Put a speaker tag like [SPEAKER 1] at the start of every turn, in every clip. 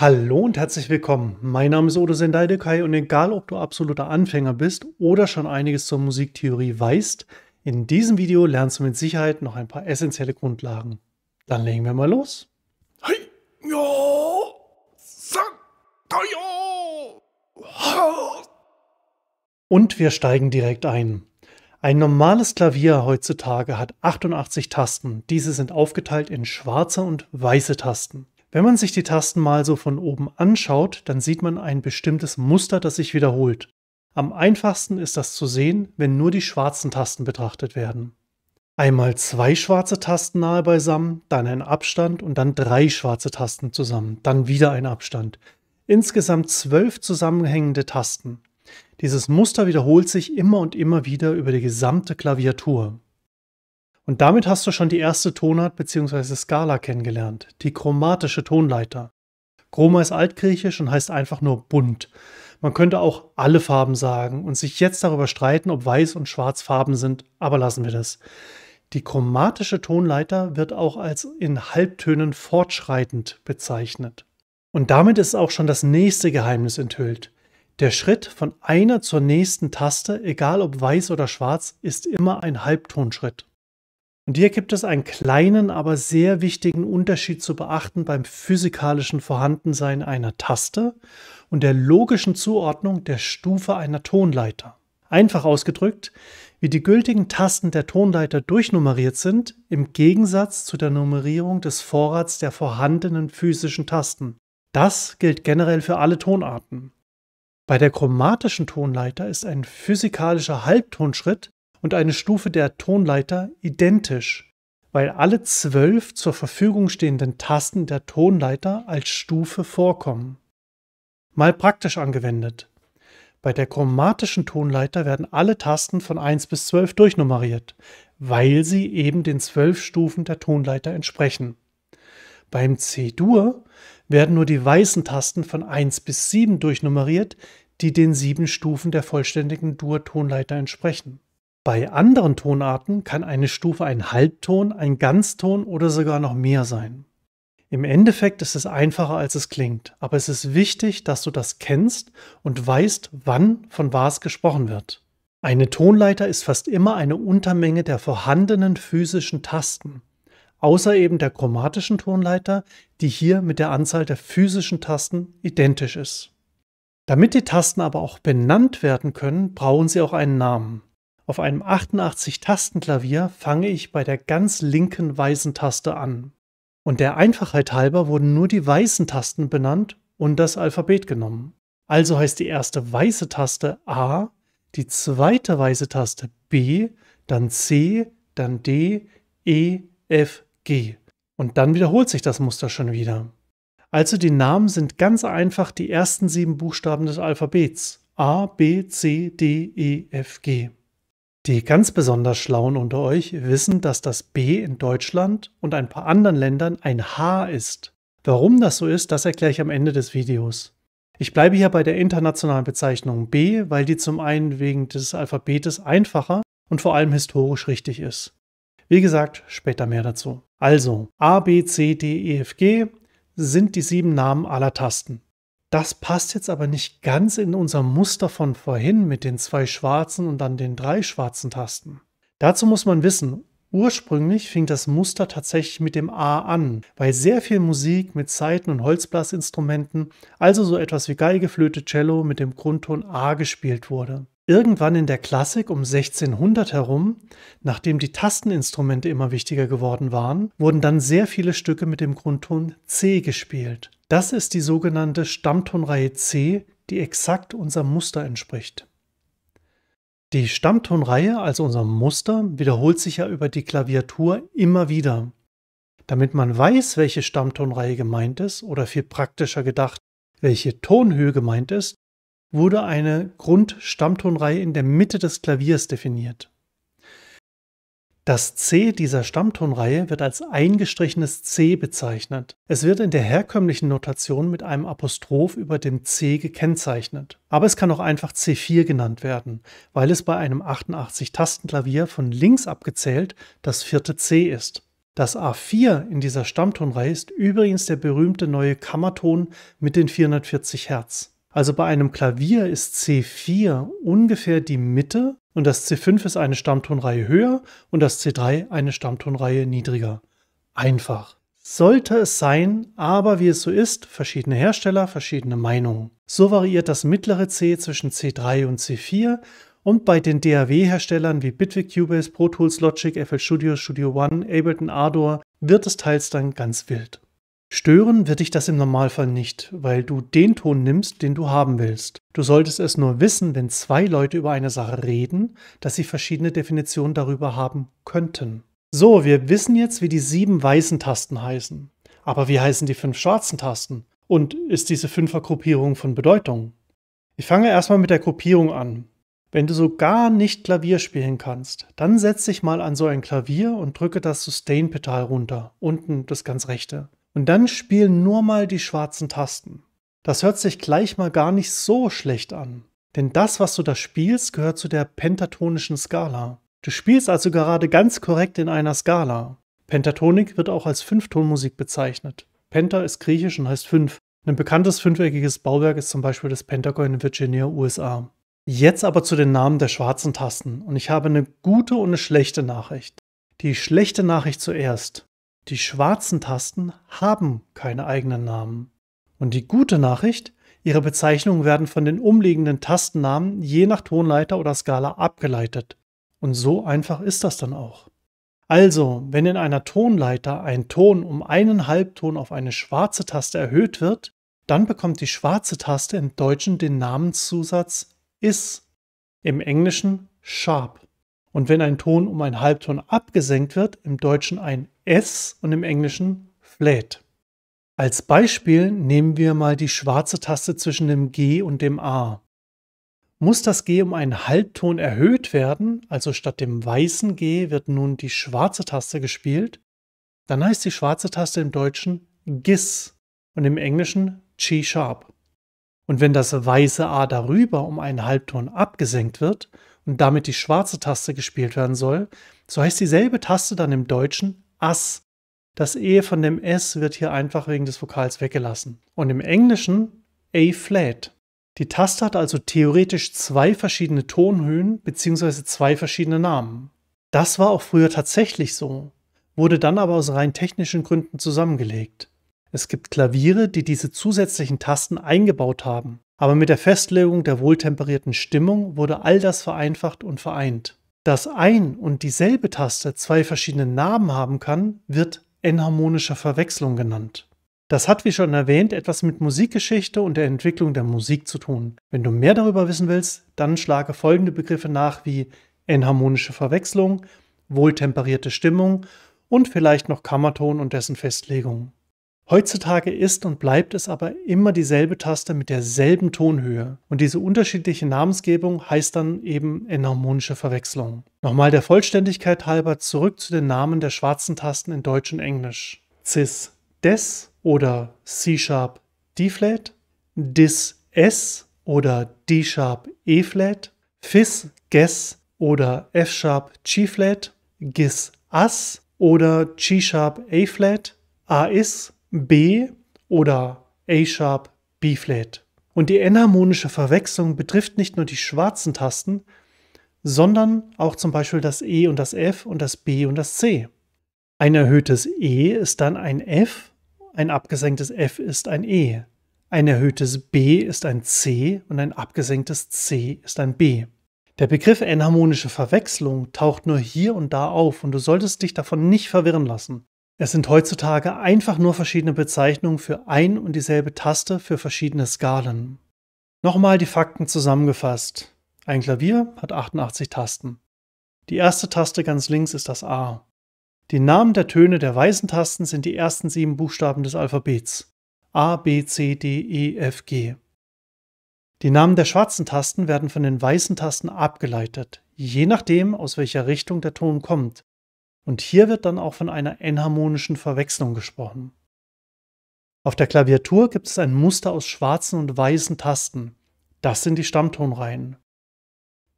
[SPEAKER 1] Hallo und herzlich willkommen. Mein Name ist Odo Sendai Dekai und egal ob du absoluter Anfänger bist oder schon einiges zur Musiktheorie weißt, in diesem Video lernst du mit Sicherheit noch ein paar essentielle Grundlagen. Dann legen wir mal los. Hey, yo, und wir steigen direkt ein. Ein normales Klavier heutzutage hat 88 Tasten. Diese sind aufgeteilt in schwarze und weiße Tasten. Wenn man sich die Tasten mal so von oben anschaut, dann sieht man ein bestimmtes Muster, das sich wiederholt. Am einfachsten ist das zu sehen, wenn nur die schwarzen Tasten betrachtet werden. Einmal zwei schwarze Tasten nahe beisammen, dann ein Abstand und dann drei schwarze Tasten zusammen, dann wieder ein Abstand. Insgesamt zwölf zusammenhängende Tasten. Dieses Muster wiederholt sich immer und immer wieder über die gesamte Klaviatur. Und damit hast du schon die erste Tonart bzw. Skala kennengelernt, die chromatische Tonleiter. Chroma ist altgriechisch und heißt einfach nur bunt. Man könnte auch alle Farben sagen und sich jetzt darüber streiten, ob weiß und schwarz Farben sind, aber lassen wir das. Die chromatische Tonleiter wird auch als in Halbtönen fortschreitend bezeichnet. Und damit ist auch schon das nächste Geheimnis enthüllt. Der Schritt von einer zur nächsten Taste, egal ob weiß oder schwarz, ist immer ein Halbtonschritt. Und hier gibt es einen kleinen, aber sehr wichtigen Unterschied zu beachten beim physikalischen Vorhandensein einer Taste und der logischen Zuordnung der Stufe einer Tonleiter. Einfach ausgedrückt, wie die gültigen Tasten der Tonleiter durchnummeriert sind, im Gegensatz zu der Nummerierung des Vorrats der vorhandenen physischen Tasten. Das gilt generell für alle Tonarten. Bei der chromatischen Tonleiter ist ein physikalischer Halbtonschritt und eine Stufe der Tonleiter identisch, weil alle zwölf zur Verfügung stehenden Tasten der Tonleiter als Stufe vorkommen. Mal praktisch angewendet. Bei der chromatischen Tonleiter werden alle Tasten von 1 bis 12 durchnummeriert, weil sie eben den zwölf Stufen der Tonleiter entsprechen. Beim C-Dur werden nur die weißen Tasten von 1 bis 7 durchnummeriert, die den sieben Stufen der vollständigen Dur-Tonleiter entsprechen. Bei anderen Tonarten kann eine Stufe ein Halbton, ein Ganzton oder sogar noch mehr sein. Im Endeffekt ist es einfacher, als es klingt, aber es ist wichtig, dass du das kennst und weißt, wann von was gesprochen wird. Eine Tonleiter ist fast immer eine Untermenge der vorhandenen physischen Tasten, außer eben der chromatischen Tonleiter, die hier mit der Anzahl der physischen Tasten identisch ist. Damit die Tasten aber auch benannt werden können, brauchen sie auch einen Namen. Auf einem 88-Tastenklavier fange ich bei der ganz linken weißen Taste an. Und der Einfachheit halber wurden nur die weißen Tasten benannt und das Alphabet genommen. Also heißt die erste weiße Taste A, die zweite weiße Taste B, dann C, dann D, E, F, G. Und dann wiederholt sich das Muster schon wieder. Also die Namen sind ganz einfach die ersten sieben Buchstaben des Alphabets. A, B, C, D, E, F, G. Die ganz besonders Schlauen unter euch wissen, dass das B in Deutschland und ein paar anderen Ländern ein H ist. Warum das so ist, das erkläre ich am Ende des Videos. Ich bleibe hier bei der internationalen Bezeichnung B, weil die zum einen wegen des Alphabetes einfacher und vor allem historisch richtig ist. Wie gesagt, später mehr dazu. Also, A, B, C, D, E, F, G sind die sieben Namen aller Tasten. Das passt jetzt aber nicht ganz in unser Muster von vorhin mit den zwei schwarzen und dann den drei schwarzen Tasten. Dazu muss man wissen, ursprünglich fing das Muster tatsächlich mit dem A an, weil sehr viel Musik mit Saiten und Holzblasinstrumenten, also so etwas wie Geige, Flöte, Cello mit dem Grundton A gespielt wurde. Irgendwann in der Klassik um 1600 herum, nachdem die Tasteninstrumente immer wichtiger geworden waren, wurden dann sehr viele Stücke mit dem Grundton C gespielt. Das ist die sogenannte Stammtonreihe C, die exakt unserem Muster entspricht. Die Stammtonreihe, also unser Muster, wiederholt sich ja über die Klaviatur immer wieder. Damit man weiß, welche Stammtonreihe gemeint ist, oder viel praktischer gedacht, welche Tonhöhe gemeint ist, wurde eine Grundstammtonreihe in der Mitte des Klaviers definiert. Das C dieser Stammtonreihe wird als eingestrichenes C bezeichnet. Es wird in der herkömmlichen Notation mit einem Apostroph über dem C gekennzeichnet. Aber es kann auch einfach C4 genannt werden, weil es bei einem 88-Tastenklavier von links abgezählt das vierte C ist. Das A4 in dieser Stammtonreihe ist übrigens der berühmte neue Kammerton mit den 440 Hertz. Also bei einem Klavier ist C4 ungefähr die Mitte und das C5 ist eine Stammtonreihe höher und das C3 eine Stammtonreihe niedriger. Einfach. Sollte es sein, aber wie es so ist, verschiedene Hersteller, verschiedene Meinungen. So variiert das mittlere C zwischen C3 und C4 und bei den DAW-Herstellern wie Bitwig, Cubase, Pro Tools, Logic, FL Studio, Studio One, Ableton, Ardor wird es teils dann ganz wild. Stören wird dich das im Normalfall nicht, weil du den Ton nimmst, den du haben willst. Du solltest es nur wissen, wenn zwei Leute über eine Sache reden, dass sie verschiedene Definitionen darüber haben könnten. So, wir wissen jetzt, wie die sieben weißen Tasten heißen. Aber wie heißen die fünf schwarzen Tasten? Und ist diese Fünfergruppierung von Bedeutung? Ich fange erstmal mit der Gruppierung an. Wenn du so gar nicht Klavier spielen kannst, dann setz dich mal an so ein Klavier und drücke das Sustain-Pedal runter, unten das ganz rechte. Und dann spielen nur mal die schwarzen Tasten. Das hört sich gleich mal gar nicht so schlecht an. Denn das, was du da spielst, gehört zu der pentatonischen Skala. Du spielst also gerade ganz korrekt in einer Skala. Pentatonik wird auch als Fünftonmusik bezeichnet. Penta ist griechisch und heißt fünf. Ein bekanntes fünfeckiges Bauwerk ist zum Beispiel das Pentagon in Virginia, USA. Jetzt aber zu den Namen der schwarzen Tasten und ich habe eine gute und eine schlechte Nachricht. Die schlechte Nachricht zuerst. Die schwarzen Tasten haben keine eigenen Namen. Und die gute Nachricht, ihre Bezeichnungen werden von den umliegenden Tastennamen je nach Tonleiter oder Skala abgeleitet. Und so einfach ist das dann auch. Also, wenn in einer Tonleiter ein Ton um einen Halbton auf eine schwarze Taste erhöht wird, dann bekommt die schwarze Taste im Deutschen den Namenszusatz is, im Englischen sharp. Und wenn ein Ton um einen Halbton abgesenkt wird, im Deutschen ein S und im Englischen flat. Als Beispiel nehmen wir mal die schwarze Taste zwischen dem G und dem A. Muss das G um einen Halbton erhöht werden, also statt dem weißen G wird nun die schwarze Taste gespielt, dann heißt die schwarze Taste im Deutschen Gis und im Englischen G-Sharp. Und wenn das weiße A darüber um einen Halbton abgesenkt wird und damit die schwarze Taste gespielt werden soll, so heißt dieselbe Taste dann im Deutschen Ass. Das E von dem S wird hier einfach wegen des Vokals weggelassen. Und im Englischen A-flat. Die Taste hat also theoretisch zwei verschiedene Tonhöhen bzw. zwei verschiedene Namen. Das war auch früher tatsächlich so, wurde dann aber aus rein technischen Gründen zusammengelegt. Es gibt Klaviere, die diese zusätzlichen Tasten eingebaut haben, aber mit der Festlegung der wohltemperierten Stimmung wurde all das vereinfacht und vereint dass ein und dieselbe Taste zwei verschiedene Namen haben kann, wird enharmonische Verwechslung genannt. Das hat, wie schon erwähnt, etwas mit Musikgeschichte und der Entwicklung der Musik zu tun. Wenn du mehr darüber wissen willst, dann schlage folgende Begriffe nach wie enharmonische Verwechslung, wohltemperierte Stimmung und vielleicht noch Kammerton und dessen Festlegung. Heutzutage ist und bleibt es aber immer dieselbe Taste mit derselben Tonhöhe. Und diese unterschiedliche Namensgebung heißt dann eben enharmonische Verwechslung. Nochmal der Vollständigkeit halber zurück zu den Namen der schwarzen Tasten in Deutsch und Englisch. Cis Des oder C-Sharp D-Flat, Dis S oder D-Sharp E-Flat, Fis Ges oder F-Sharp G-Flat, Gis As oder G-Sharp A-Flat, A-Is B oder A-Sharp, B-Flat. Und die enharmonische Verwechslung betrifft nicht nur die schwarzen Tasten, sondern auch zum Beispiel das E und das F und das B und das C. Ein erhöhtes E ist dann ein F, ein abgesenktes F ist ein E. Ein erhöhtes B ist ein C und ein abgesenktes C ist ein B. Der Begriff enharmonische Verwechslung taucht nur hier und da auf und du solltest dich davon nicht verwirren lassen. Es sind heutzutage einfach nur verschiedene Bezeichnungen für ein und dieselbe Taste für verschiedene Skalen. Nochmal die Fakten zusammengefasst. Ein Klavier hat 88 Tasten. Die erste Taste ganz links ist das A. Die Namen der Töne der weißen Tasten sind die ersten sieben Buchstaben des Alphabets. A, B, C, D, E, F, G. Die Namen der schwarzen Tasten werden von den weißen Tasten abgeleitet, je nachdem, aus welcher Richtung der Ton kommt. Und hier wird dann auch von einer enharmonischen Verwechslung gesprochen. Auf der Klaviatur gibt es ein Muster aus schwarzen und weißen Tasten. Das sind die Stammtonreihen.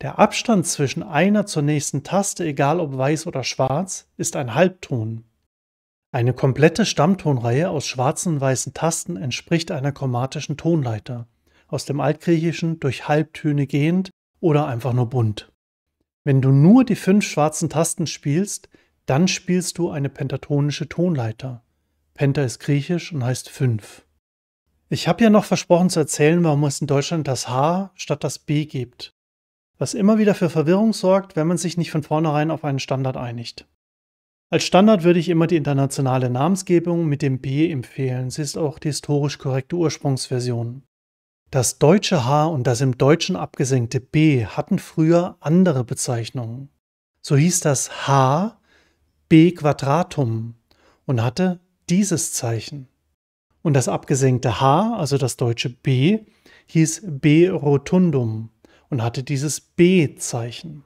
[SPEAKER 1] Der Abstand zwischen einer zur nächsten Taste, egal ob weiß oder schwarz, ist ein Halbton. Eine komplette Stammtonreihe aus schwarzen und weißen Tasten entspricht einer chromatischen Tonleiter, aus dem Altgriechischen durch Halbtöne gehend oder einfach nur bunt. Wenn du nur die fünf schwarzen Tasten spielst, dann spielst du eine pentatonische Tonleiter. Penta ist griechisch und heißt 5. Ich habe ja noch versprochen zu erzählen, warum es in Deutschland das H statt das B gibt, was immer wieder für Verwirrung sorgt, wenn man sich nicht von vornherein auf einen Standard einigt. Als Standard würde ich immer die internationale Namensgebung mit dem B empfehlen, sie ist auch die historisch korrekte Ursprungsversion. Das deutsche H und das im Deutschen abgesenkte B hatten früher andere Bezeichnungen. So hieß das H b Quadratum und hatte dieses Zeichen. Und das abgesenkte h, also das deutsche b, hieß b rotundum und hatte dieses b-Zeichen.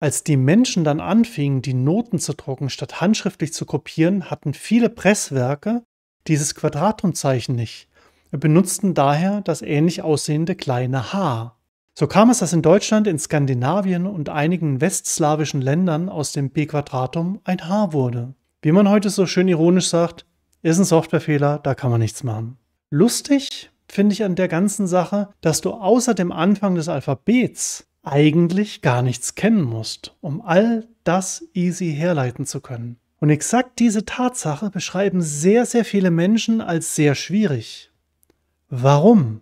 [SPEAKER 1] Als die Menschen dann anfingen, die Noten zu drucken, statt handschriftlich zu kopieren, hatten viele Presswerke dieses Quadratumzeichen nicht und benutzten daher das ähnlich aussehende kleine h. So kam es, dass in Deutschland, in Skandinavien und einigen westslawischen Ländern aus dem B-Quadratum ein H wurde. Wie man heute so schön ironisch sagt, ist ein Softwarefehler, da kann man nichts machen. Lustig finde ich an der ganzen Sache, dass du außer dem Anfang des Alphabets eigentlich gar nichts kennen musst, um all das easy herleiten zu können. Und exakt diese Tatsache beschreiben sehr, sehr viele Menschen als sehr schwierig. Warum?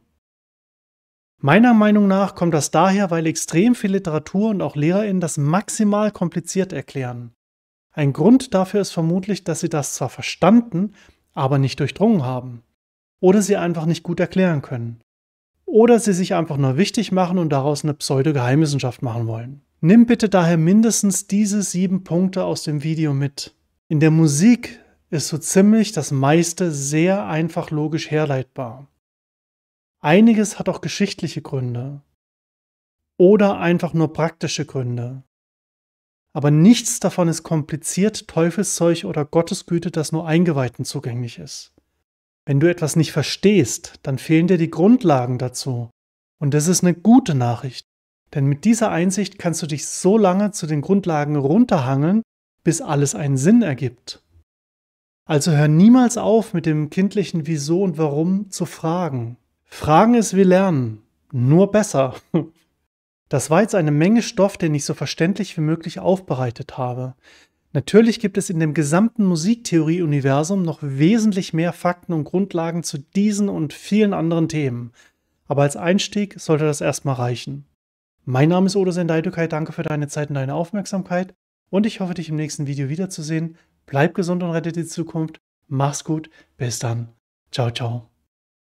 [SPEAKER 1] Meiner Meinung nach kommt das daher, weil extrem viel Literatur und auch LehrerInnen das maximal kompliziert erklären. Ein Grund dafür ist vermutlich, dass sie das zwar verstanden, aber nicht durchdrungen haben. Oder sie einfach nicht gut erklären können. Oder sie sich einfach nur wichtig machen und daraus eine Pseudo-Geheimwissenschaft machen wollen. Nimm bitte daher mindestens diese sieben Punkte aus dem Video mit. In der Musik ist so ziemlich das meiste sehr einfach logisch herleitbar. Einiges hat auch geschichtliche Gründe oder einfach nur praktische Gründe. Aber nichts davon ist kompliziert, Teufelszeug oder Gottesgüte, das nur Eingeweihten zugänglich ist. Wenn du etwas nicht verstehst, dann fehlen dir die Grundlagen dazu. Und das ist eine gute Nachricht, denn mit dieser Einsicht kannst du dich so lange zu den Grundlagen runterhangeln, bis alles einen Sinn ergibt. Also hör niemals auf, mit dem kindlichen Wieso und Warum zu fragen. Fragen ist wie Lernen, nur besser. Das war jetzt eine Menge Stoff, den ich so verständlich wie möglich aufbereitet habe. Natürlich gibt es in dem gesamten Musiktheorie-Universum noch wesentlich mehr Fakten und Grundlagen zu diesen und vielen anderen Themen. Aber als Einstieg sollte das erstmal reichen. Mein Name ist Odo Sendai Dukai, danke für deine Zeit und deine Aufmerksamkeit und ich hoffe, dich im nächsten Video wiederzusehen. Bleib gesund und rette die Zukunft. Mach's gut, bis dann. Ciao, ciao.